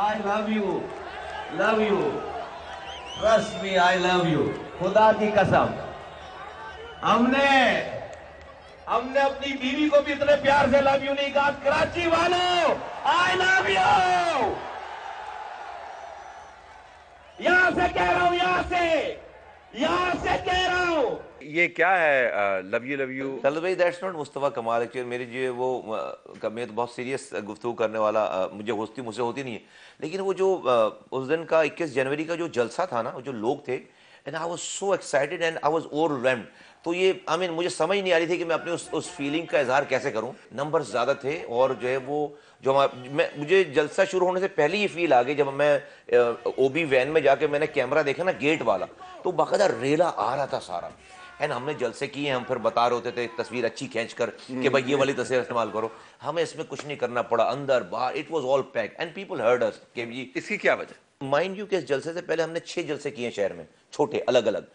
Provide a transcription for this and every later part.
I love you love you trust me I love you खुदा की कसम हमने हमने अपनी बीवी को भी इतने प्यार से लव यू नहीं कहा कराची वालों आई लव यू यहां से कह रहा हूं यहां से यहां से कह रहा हूं ये क्या है love you love you Talat भाई दैट्स नॉट मुस्तफ़ा कमाल एक्चुअली मेरी जो वो uh, मैं तो बहुत सीरियस uh, गुफ्तु करने वाला uh, मुझे होती मुझसे होती नहीं है लेकिन वो जो उस दिन का 21 जनवरी का जो जलसा था ना वो जो लोग थे and I was so excited and I was overwhelmed तो ये आई I मीन mean, मुझे समझ नहीं आ रही थी कि मैं अपने उस उस फीलिंग का इजहार कैसे करूं नंबर ज़्यादा थे और जो है वो जो मैं मुझे जलसा शुरू होने से पहले ही फील आ गई जब मैं ओबी वैन में जाके मैंने कैमरा देखा ना गेट वाला तो बाकायदा रेला आ रहा था सारा एंड हमने जलसे किए हम फिर बता रहे होते थे तस्वीर अच्छी खींच कर कि हम्म, भाई ये वाली हम्म। तस्वीर इस्तेमाल करो हमें इसमें कुछ नहीं करना पड़ा अंदर बाहर it was all pack and people heard us के जी इसकी क्या वजह माइंड यू के इस जलसे से पहले हमने छह जलसे किए शहर में छोटे अलग अलग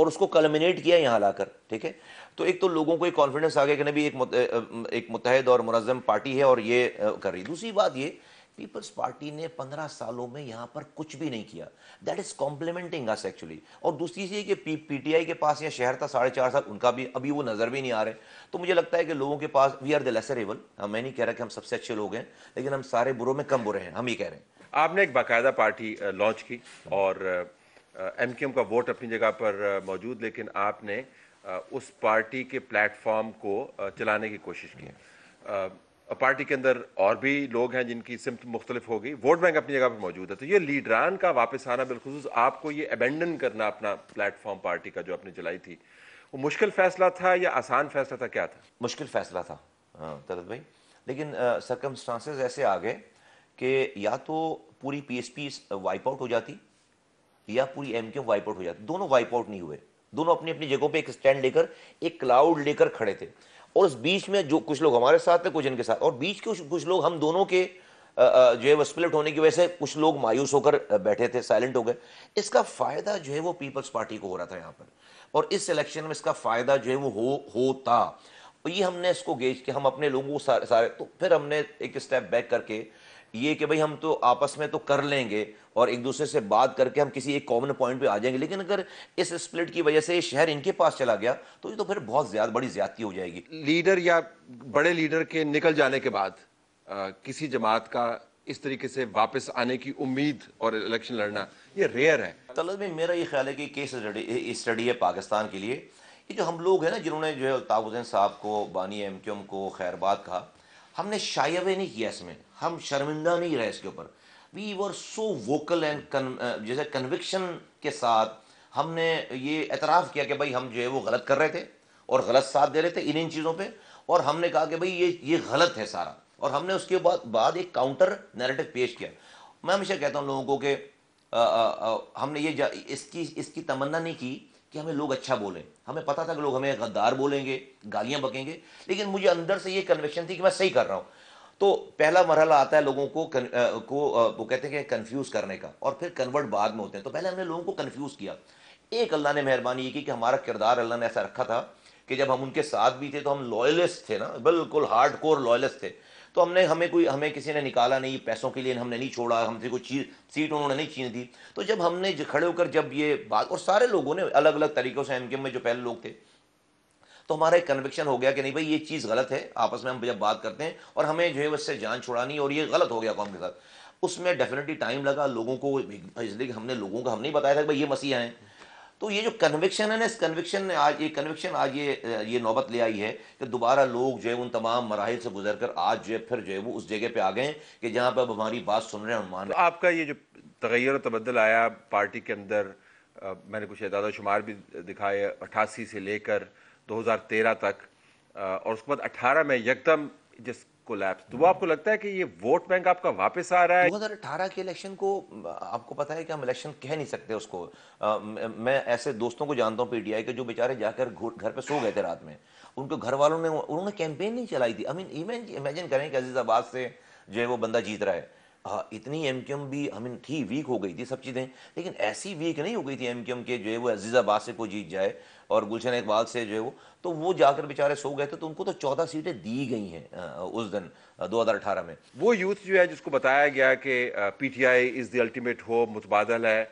और उसको कलमिनेट किया यहाँ लाकर ठीक है तो एक तो लोगों को एक कॉन्फिडेंस आ गया कि नहीं भी एक मुत, एक मुतहद और मुनजम पार्टी है और ये कर रही दूसरी बात ये पीपल्स पार्टी ने पंद्रह सालों में यहां पर कुछ भी नहीं किया that is complimenting us actually और दूसरी चीज कि पी पीटीआई के पास या शहर था साढ़े चार साल उनका भी अभी वो नजर भी नहीं आ रहे तो मुझे लगता है कि लोगों के पास we are the lesser able मैं नहीं कह रहा कि हम सबसे अच्छे लोग हैं लेकिन हम सारे बुरो में कम बुरे हैं हम ये कह रहे हैं आपने एक बाकायदा पार्टी लॉन्च की और एम uh, का वोट अपनी जगह पर uh, मौजूद लेकिन आपने uh, उस पार्टी के प्लेटफॉर्म को चलाने की कोशिश की पार्टी के अंदर और भी लोग हैं जिनकी सिमत मुख्तलिफ होगी वोट बैंक अपनी जगह पर मौजूद है तो ये लीडरान का वापस आना बिलखसूस आपको ये अबेंडन करना अपना प्लेटफॉर्म पार्टी का जो आपने चलाई थी वो मुश्किल फैसला था या आसान फैसला था क्या था मुश्किल फैसला था तरत हाँ, भाई लेकिन सरकमस्टांसेस ऐसे आ गए कि या तो पूरी P S P wipe out हो जाती या पूरी एम क्यू वाइप आउट हो जाती दोनों वाइप आउट नहीं हुए दोनों अपनी अपनी जगहों पर एक स्टैंड लेकर एक क्लाउड लेकर खड़े थे और उस बीच में जो कुछ लोग हमारे साथ थे कुछ इनके साथ और बीच के कुछ लोग हम दोनों के जो है वो स्प्लिट होने की वजह से कुछ लोग मायूस होकर बैठे थे साइलेंट हो गए इसका फायदा जो है वो पीपल्स पार्टी को हो रहा था यहाँ पर और इस इलेक्शन में इसका फायदा जो है वो हो होता ये हमने इसको गेज किया हम अपने लोगों को सारे सारे तो फिर हमने एक स्टेप बैक करके ये कि भाई हम तो आपस में तो कर लेंगे और एक दूसरे से बात करके हम किसी एक कॉमन पॉइंट पे आ जाएंगे लेकिन अगर इस स्प्लिट की वजह से ये शहर इनके पास चला गया तो ये तो फिर बहुत ज्यादा बड़ी ज्यादती हो जाएगी लीडर या बड़े लीडर के निकल जाने के बाद आ, किसी जमात का इस तरीके से वापस आने की उम्मीद और इलेक्शन लड़ना ये रेयर है तलब में मेरा ये ख्याल है कि केस स्टडी है पाकिस्तान के लिए ये जो हम लोग हैं ना जिन्होंने जो है अल्ताफ हुसैन साहब को बानी एम को खैरबाद कहा हमने शायबे नहीं किया इसमें हम शर्मिंदा नहीं रहे इसके ऊपर we were so vocal and जैसे कन्विक्शन के साथ हमने ये एतराफ़ किया कि भाई हम जो है वो गलत कर रहे थे और गलत साथ दे रहे थे इन इन चीज़ों पे और हमने कहा कि भाई ये ये गलत है सारा और हमने उसके बाद बाद एक काउंटर नैरेटिव पेश किया मैं हमेशा कहता हूँ लोगों को कि uh, uh, uh, हमने ये इसकी इसकी तमन्ना नहीं की कि हमें लोग अच्छा बोलें हमें पता था कि लोग हमें गद्दार बोलेंगे गालियां बकेंगे लेकिन मुझे अंदर से ये कन्वेक्शन थी कि मैं सही कर रहा हूं तो पहला मरहला आता है लोगों को कन, आ, को आ, वो कहते हैं कि कन्फ्यूज़ करने का और फिर कन्वर्ट बाद में होते हैं तो पहले हमने लोगों को कन्फ्यूज़ किया एक अल्लाह ने मेहरबानी ये की कि हमारा किरदार अल्लाह ने ऐसा रखा था कि जब हम उनके साथ भी थे तो हम लॉयलिस्ट थे ना बिल्कुल हार्ड कोर लॉयलिस्ट थे तो हमने हमें कोई हमें किसी ने निकाला नहीं पैसों के लिए हमने नहीं छोड़ा हमसे कोई चीज सीट उन्होंने नहीं छीन दी तो जब हमने खड़े होकर जब ये बात और सारे लोगों ने अलग अलग तरीक़ों से एम में जो पहले लोग थे तो हमारा एक कन्विक्शन हो गया कि नहीं भाई ये चीज़ गलत है आपस में हम जब बात करते हैं और हमें जो है उससे जान छुड़ानी और ये गलत हो गया कौन के साथ उसमें डेफिनेटली टाइम लगा लोगों को इसलिए हमने लोगों का हम नहीं बताया था कि भाई ये मसीहा हैं तो ये जो कन्विक्शन है ना इस कन्विक्शन ने आज ये कन्विक्शन आज ये ये नौबत ले आई है कि दोबारा लोग जो है उन तमाम मराहल से गुजर कर आज जो है फिर जो है वो उस जगह पे आ गए कि जहाँ पर अब हमारी बात सुन रहे हैं और मान तो आपका ये जो तगैर तबदल आया पार्टी के अंदर आ, मैंने कुछ एदाद शुमार भी दिखाए अट्ठासी से लेकर दो हज़ार तेरह तक आ, और उसके बाद अट्ठारह में यकदम जिस कोलैप्स तो वो आपको लगता है कि ये वोट बैंक आपका वापस आ रहा है 2018 के इलेक्शन को आपको पता है कि हम इलेक्शन कह नहीं सकते उसको आ, मैं ऐसे दोस्तों को जानता हूँ पीटीआई के जो बेचारे जाकर घर पे सो गए थे रात में उनके घर वालों ने उन्होंने कैंपेन नहीं चलाई थी आई मीन इमेजिन करें कि अजीजाबाद से जो है वो बंदा जीत रहा है इतनी एम क्यू एम भी आई मीन थी वीक हो गई थी सब चीज़ें लेकिन ऐसी वीक नहीं हो गई थी एम क्यू एम के जो है वो अजीज़ाबाद से को जीत जाए और गुलशन इकबाल से जो है वो तो वो जाकर बेचारे सो गए थे तो उनको तो चौदह सीटें दी गई हैं उस दिन दो हज़ार अठारह में वो यूथ जो है जिसको बताया गया कि P T I is the ultimate हो मुतबादल है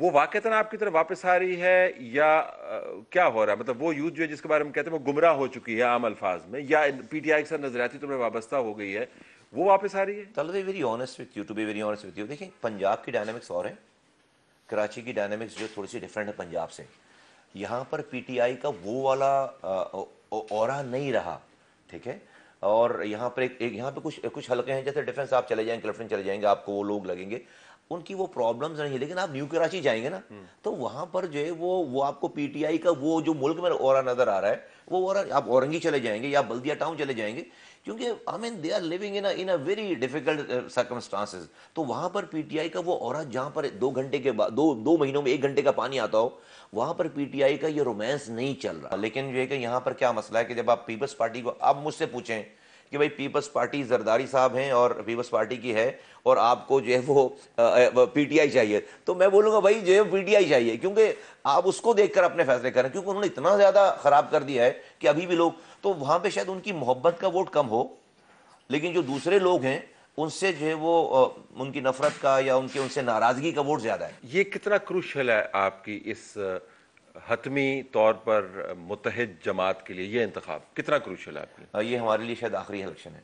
वो वाक़ता तो आपकी तरफ वापस आ रही है या आ, क्या हो रहा है मतलब वो यूथ जो है जिसके बारे में कहते हैं वो गुमराह हो चुकी है आम अल्फाज में या पी टी आई के साथ नजरियाती तो वाबस्ता हो गई है वो वापस आ रही है तलवे very honest with you to be very honest with you देखिए पंजाब की डायनेमिक्स और हैं कराची की डायनेमिक्स जो थोड़ी सी डिफरेंट है पंजाब से यहाँ पर पीटीआई का वो वाला और नहीं रहा ठीक है और यहाँ पर एक, एक यहाँ पर कुछ कुछ हल्के हैं जैसे डिफेंस आप चले जाएंगे क्लफ्टन चले जाएंगे आपको वो लोग लगेंगे उनकी वो प्रॉब्लम्स नहीं है लेकिन आप न्यू कराची जाएंगे ना हम्म। तो वहां पर जो है वो वो आपको पीटीआई का वो जो मुल्क में और नजर आ रहा है वो और आप औरंगी चले जाएंगे या बल्दिया टाउन चले जाएंगे क्योंकि I mean they are living in in a very difficult circumstances तो वहां पर पीटीआई का वो और जहां पर दो घंटे के बाद दो दो महीनों में एक घंटे का पानी आता हो वहां पर पीटीआई का ये रोमांस नहीं चल रहा लेकिन जो है कि यहाँ पर क्या मसला है कि जब आप पीपल्स पार्टी को आप मुझसे पूछें कि भाई पीपल्स पार्टी जरदारी साहब हैं और पीपल्स पार्टी की है और आपको जो है वो पीटीआई चाहिए तो मैं बोलूंगा भाई जो है पीटीआई चाहिए क्योंकि आप उसको देखकर अपने फैसले करें क्योंकि उन्होंने इतना ज़्यादा ख़राब कर दिया है कि अभी भी लोग तो वहां पर शायद उनकी मोहब्बत का वोट कम हो लेकिन जो दूसरे लोग हैं उनसे जो है वो उनकी नफरत का या उनके उनसे नाराज़गी का वोट ज़्यादा है ये कितना क्रुशल है आपकी इस हतमी तौर पर मुतहद जमात के लिए यह इंतखब कितना क्रूशल है आपने ये हमारे लिए शायद आखिरी इलेक्शन है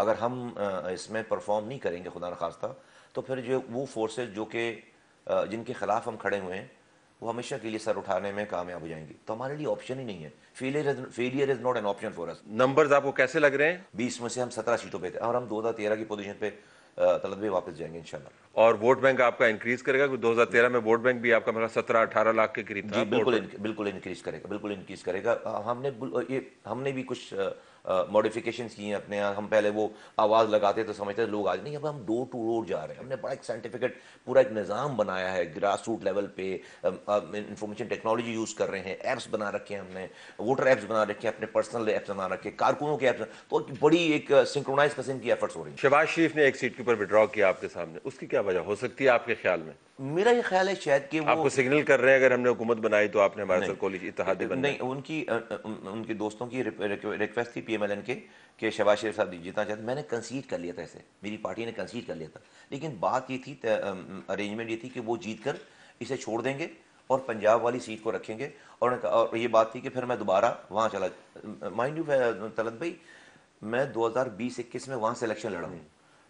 अगर हम इसमें परफॉर्म नहीं करेंगे खुदा न खास्ता तो फिर जो वो फोर्सेज जो कि जिनके खिलाफ हम खड़े हुए हैं वो हमेशा के लिए सर उठाने में कामयाब हो जाएंगी तो हमारे लिए ऑप्शन ही नहीं है failure failure is not an option for us numbers आपको कैसे लग रहे हैं बीस में से हम सत्रह सीटों पे थे और हम दो हज़ार तेरह की पोजीशन पे तलब भी वापस जाएंगे इंशाल्लाह और वोट बैंक आपका इंक्रीज करेगा क्योंकि तेरह में वोट बैंक भी आपका मेरा सत्रह अठारह लाख के करीब जी बिल्कुल बिल्कुल इंक्रीज करेगा बिल्कुल इंक्रीज करेगा हमने ये हमने भी कुछ मॉडिफिकेशन किए हैं अपने यहाँ हम पहले वो आवाज़ लगाते तो समझते लोग आज नहीं अब हम डोर टू डोर जा रहे हैं हमने बड़ा एक साइंटिफिकेट पूरा एक निज़ाम बनाया है ग्रास रूट लेवल पे इंफॉर्मेशन टेक्नोलॉजी यूज़ कर रहे हैं ऐप्स बना रखे हैं हमने वोटर ऐप्स बना रखे हैं अपने पर्सनल ऐप्स बना रखे हैं कारकुनों के ऐप्स तो बड़ी एक सिंक्रोनाइज किस्म की एफर्ट्स हो रही है शहबाज शरीफ ने एक सीट के ऊपर विड्रॉ किया आपके सामने उसकी क्या वजह हो सकती है आपके ख्याल में मेरा ये ख्याल है शायद कि वो आपको सिग्नल कर रहे हैं अगर हमने हुकूमत बनाई तो आपने हमारे साथ कोई इतिहाद नहीं उनकी उनके दोस्तों की रिक्वेस्ट थी पी एम एल एन के कि शबाज शरीफ साहब जीतना चाहते मैंने कंसीड कर लिया था इसे मेरी पार्टी ने कंसीड कर लिया था लेकिन बात ये थी अरेंजमेंट ये थी कि वो जीत कर इसे छोड़ देंगे और पंजाब वाली सीट को रखेंगे और, और ये बात थी कि फिर मैं दोबारा वहाँ चला माइंड यू तलत भाई मैं 2020-21 में वहाँ से इलेक्शन लड़ा हूँ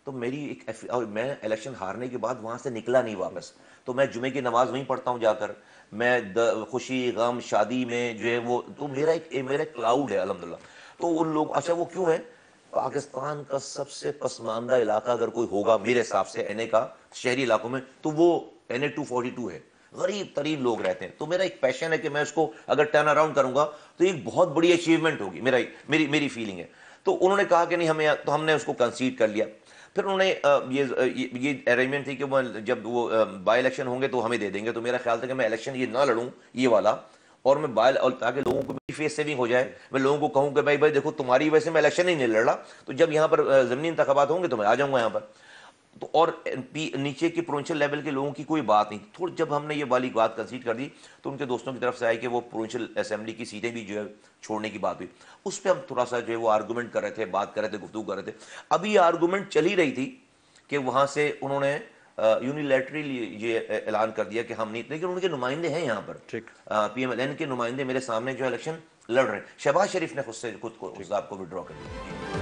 तो मेरी एक और मैं इलेक्शन हारने के बाद वहाँ से निकला नहीं वापस तो मैं जुमे की नमाज वहीं पढ़ता हूँ जाकर मैं खुशी गम शादी में जो है वो तो मेरा एक मेरा क्लाउड है अलहमदिल्ला तो उन लोग अच्छा वो क्यों है पाकिस्तान का सबसे पसमानदा इलाका अगर कोई होगा मेरे हिसाब से एन का शहरी इलाकों में तो वो एन ए है गरीब तरीन लोग रहते हैं तो मेरा एक पैशन है कि मैं उसको अगर टर्न अराउंड करूंगा तो एक बहुत बड़ी अचीवमेंट होगी मेरा मेरी मेरी फीलिंग है तो उन्होंने कहा कि नहीं हमें तो हमने उसको कंसीड कर लिया फिर उन्होंने ये ये अरेंजमेंट थी कि वो जब वो बाई इलेक्शन होंगे तो हमें दे देंगे तो मेरा ख्याल था कि मैं इलेक्शन ये ना लड़ूँ ये वाला और मैं बाल और ताकि लोगों को भी फेस सेविंग हो जाए मैं लोगों को कहूँ कि भाई भाई देखो तुम्हारी वजह से मैं इलेक्शन ही नहीं लड़ रहा तो जब यहाँ पर ज़मीनी इंतबात होंगे तो मैं आ जाऊँगा यहाँ पर तो और नीचे के प्रोविंशियल लेवल के लोगों की कोई बात नहीं थोड़ी जब हमने ये वाली बात कंसीड कर दी तो उनके दोस्तों की तरफ से आई कि वो प्रोविंशियल असेंबली की सीटें भी जो है छोड़ने की बात हुई उस पर हम थोड़ा सा जो है वो आर्गूमेंट कर रहे थे बात कर रहे थे गुफ्तू कर रहे थे अभी ये आर्गूमेंट चल ही रही थी कि वहाँ से उन्होंने यूनिलेटरली ये ऐलान कर दिया कि हम नहीं लेकिन उनके नुमाइंदे हैं यहाँ पर पी एम एल एन के नुमाइंदे मेरे सामने जो इलेक्शन लड़ रहे हैं शहबाज शरीफ ने खुद से खुद को को विड्रॉ कर दिया